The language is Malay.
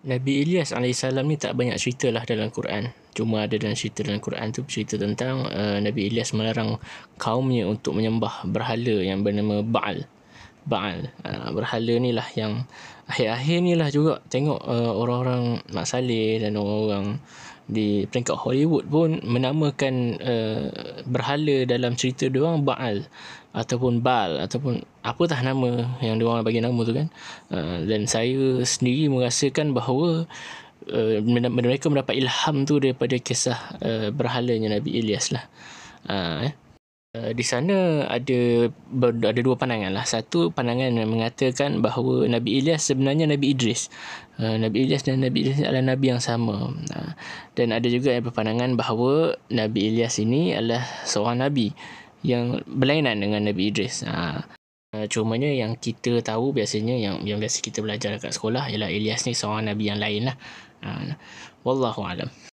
Nabi Ilyas AS ni tak banyak cerita lah dalam Quran. Cuma ada dalam cerita dalam Quran tu cerita tentang uh, Nabi Ilyas melarang kaumnya untuk menyembah berhala yang bernama Baal. Baal. Uh, berhala ni lah yang akhir-akhir ni lah juga tengok uh, orang-orang Mak Saleh dan orang-orang di peringkat Hollywood pun menamakan uh, berhala dalam cerita diorang Baal ataupun Baal ataupun apatah nama yang diorang bagi nama tu kan. Uh, dan saya sendiri merasakan bahawa uh, mereka mendapat ilham tu daripada kisah uh, berhalanya Nabi Ilyas lah. Uh, eh. Uh, di sana ada ber, ada dua pandangan lah. Satu pandangan yang mengatakan bahawa Nabi Ilyas sebenarnya Nabi Idris. Uh, Nabi Ilyas dan Nabi Idris adalah Nabi yang sama. Uh, dan ada juga yang berpandangan bahawa Nabi Ilyas ini adalah seorang Nabi yang berlainan dengan Nabi Idris. Uh, cumanya yang kita tahu biasanya yang yang biasa kita belajar kat sekolah ialah Ilyas ni seorang Nabi yang lain lah. Uh, Wallahu alam.